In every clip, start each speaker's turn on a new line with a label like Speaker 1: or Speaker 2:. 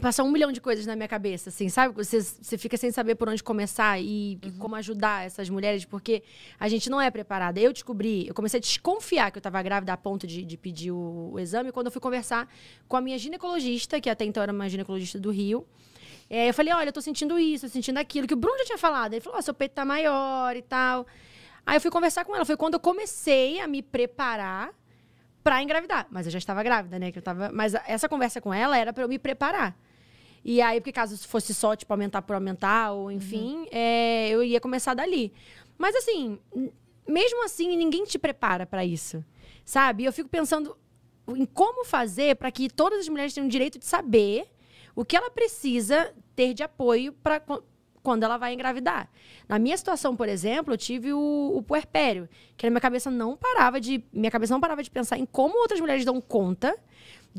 Speaker 1: passa um milhão de coisas na minha cabeça, assim, sabe? Você, você fica sem saber por onde começar e uhum. como ajudar essas mulheres, porque a gente não é preparada. Eu descobri, eu comecei a desconfiar que eu estava grávida a ponto de, de pedir o, o, exame quando eu fui conversar com a minha ginecologista, que até então era uma ginecologista do Rio. É, eu falei, olha, eu tô sentindo isso, tô sentindo aquilo, que o Bruno já tinha falado. Ele falou, oh, seu peito tá maior e tal. Aí eu fui conversar com ela. Foi quando eu comecei a me preparar para engravidar. Mas eu já estava grávida, né? Que eu tava... Mas essa conversa com ela era para eu me preparar. E aí, porque caso fosse só, tipo, aumentar por aumentar, ou uhum. enfim, uhum. é, eu ia começar dali. Mas assim, mesmo assim, ninguém te prepara para isso. Sabe? eu fico pensando em como fazer para que todas as mulheres tenham o direito de saber o que ela precisa ter de apoio para quando ela vai engravidar. Na minha situação, por exemplo, eu tive o, o, puerpério, que na minha cabeça não parava de, minha cabeça não parava de pensar em como outras mulheres dão conta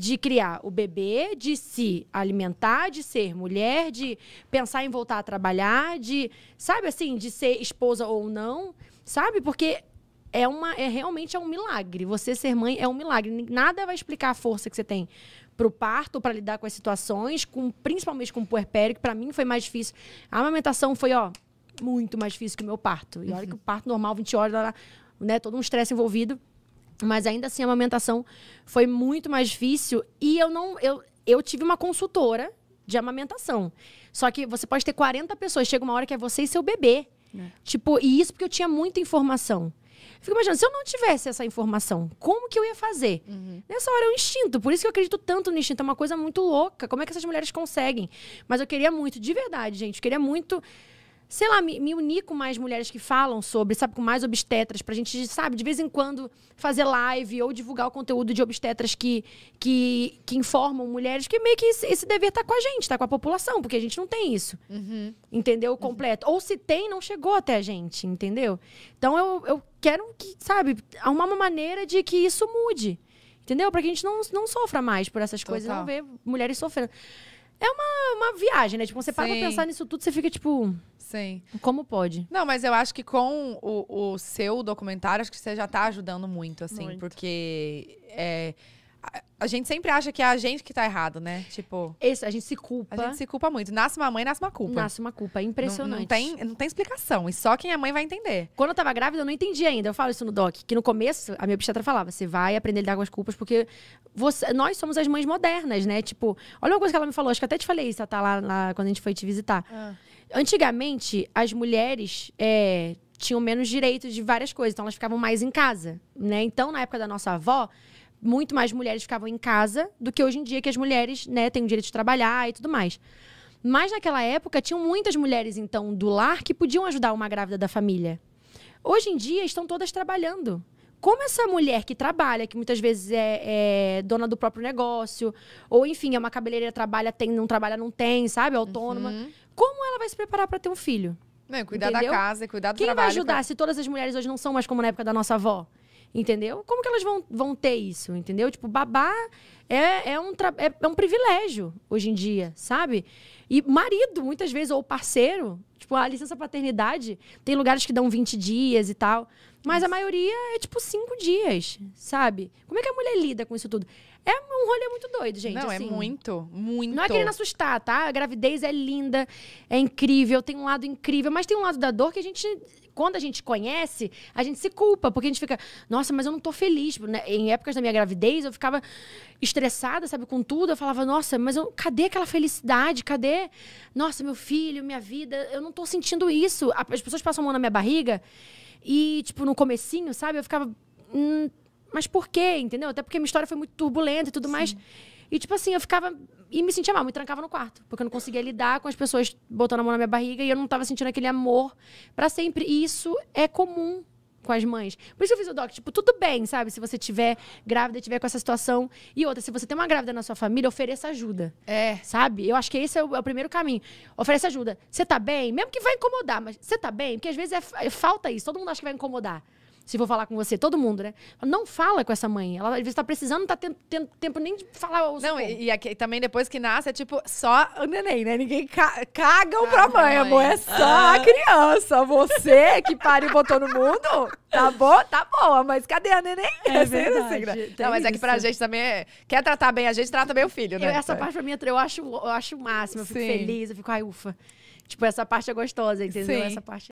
Speaker 1: de criar o bebê, de se alimentar, de ser mulher, de pensar em voltar a trabalhar, de, sabe assim, de ser esposa ou não, sabe? Porque é uma é realmente é um milagre. Você ser mãe é um milagre. Nada vai explicar a força que você tem para o parto, para lidar com as situações, com principalmente com o puerpério, que para mim foi mais difícil. A amamentação foi, ó, muito mais difícil que o meu parto. E olha uhum. que o parto normal 20 horas, né, todo um estresse envolvido. Mas ainda assim a amamentação foi muito mais difícil e eu não eu, eu tive uma consultora de amamentação. Só que você pode ter 40 pessoas, chega uma hora que é você e seu bebê. É. Tipo, e isso porque eu tinha muita informação. Fico imaginando, se eu não tivesse essa informação, como que eu ia fazer? Uhum. Nessa hora é o instinto, por isso que eu acredito tanto no instinto, é uma coisa muito louca. Como é que essas mulheres conseguem? Mas eu queria muito, de verdade, gente, eu queria muito sei lá, me, me unir com mais mulheres que falam sobre, sabe, com mais obstetras, pra gente, sabe, de vez em quando fazer live ou divulgar o conteúdo de obstetras que, que, que informam mulheres, que meio que esse, esse dever tá com a gente, tá com a população, porque a gente não tem isso. Uhum. Entendeu? Uhum. Completo. Uhum. Ou se tem, não chegou até a gente, entendeu? Então eu, eu quero que, sabe, arrumar uma maneira de que isso mude. Entendeu? Pra que a gente não, não sofra mais por essas Total. coisas, não ver mulheres sofrendo. É uma, uma viagem, né? Tipo, você Sim. para pra pensar nisso tudo, você fica tipo. Sim. Como pode? Não, mas eu acho que com o, o seu documentário, acho que você já tá ajudando muito, assim, muito. porque. É, a gente sempre acha que é a gente que tá errado, né? Tipo. Esse, a gente se culpa. A gente se culpa muito. Nasce uma mãe, nasce uma culpa. Nasce uma culpa. É impressionante. Não, não, tem, não tem explicação. E só quem é mãe vai entender. Quando eu tava grávida, eu não entendi ainda. Eu falo isso no doc. Que no começo, a minha obstetra falava: você vai aprender a lidar com as culpas, porque você, nós somos as mães modernas, né? Tipo, olha uma coisa que ela me falou. Acho que até te falei isso, tá lá, lá quando a gente foi te visitar. Ah. Antigamente, as mulheres. É, tinham menos direito de várias coisas, então elas ficavam mais em casa, né? Então, na época da nossa avó, muito mais mulheres ficavam em casa do que hoje em dia, que as mulheres né, têm o direito de trabalhar e tudo mais. Mas naquela época, tinham muitas mulheres, então, do lar que podiam ajudar uma grávida da família. Hoje em dia, estão todas trabalhando. Como essa mulher que trabalha, que muitas vezes é, é dona do próprio negócio, ou enfim, é uma cabeleireira, trabalha, tem, não trabalha, não tem, sabe? É autônoma. Uhum. Como ela vai se preparar para ter um filho? Não, cuidar Entendeu? da casa, cuidar do Quem trabalho. Quem vai ajudar pra... se todas as mulheres hoje não são mais como na época da nossa avó? Entendeu? Como que elas vão, vão ter isso? Entendeu? Tipo, babá é, é, um é, é um privilégio hoje em dia, sabe? E marido, muitas vezes, ou parceiro, Tipo, a licença paternidade tem lugares que dão 20 dias e tal. Mas a maioria é tipo cinco dias, sabe? Como é que a mulher lida com isso tudo? É um rolê muito doido, gente. Não, é assim. é muito, muito. Não é querendo assustar, tá? A gravidez é linda, é incrível, tem um lado incrível, mas tem um lado da dor que a gente. Quando a gente conhece, a gente se culpa, porque a gente fica, nossa, mas eu não tô feliz. Tipo, né? Em épocas da minha gravidez, eu ficava estressada, sabe, com tudo. Eu falava, nossa, mas eu, cadê aquela felicidade? Cadê? Nossa, meu filho, minha vida, eu não não tô sentindo isso. As pessoas passam a mão na minha barriga e, tipo, no comecinho, sabe? Eu ficava. Hm, mas por quê? Entendeu? Até porque minha história foi muito turbulenta e tudo Sim. mais. E, tipo assim, eu ficava. E me sentia mal, me trancava no quarto. Porque eu não conseguia lidar com as pessoas botando a mão na minha barriga e eu não tava sentindo aquele amor para sempre. E isso é comum com as mães. Por isso eu fiz o doc, tipo, tudo bem, sabe? Se você tiver grávida, tiver com essa situação. E outra, se você tem uma grávida na sua família, ofereça ajuda. É. Sabe? Eu acho que esse é o, é o primeiro caminho. Ofereça ajuda. Você tá bem? Mesmo que vai incomodar, mas você tá bem? Porque às vezes é, é, falta isso. Todo mundo acha que vai incomodar se for falar com você, todo mundo, né? Não fala com essa mãe. Ela às vezes tá precisando, não tá tendo, tendo tempo nem de falar. Os não, e, e aqui, também depois que nasce é tipo só o neném, né? Ninguém ca cagam ah, pra mãe, mãe, amor. É só ah. a criança. Você que pariu e botou no mundo, tá bom? Tá boa, mas cadê a neném? É assim, assim, verdade. Assim, não, mas é que pra gente também, é... quer tratar bem a gente, trata bem o filho, né? Eu, essa parte pra mim, é eu acho, eu acho o máximo. Eu fico Sim. feliz, eu fico, ai, ufa. Tipo, essa parte é gostosa, entendeu? Sim. Essa parte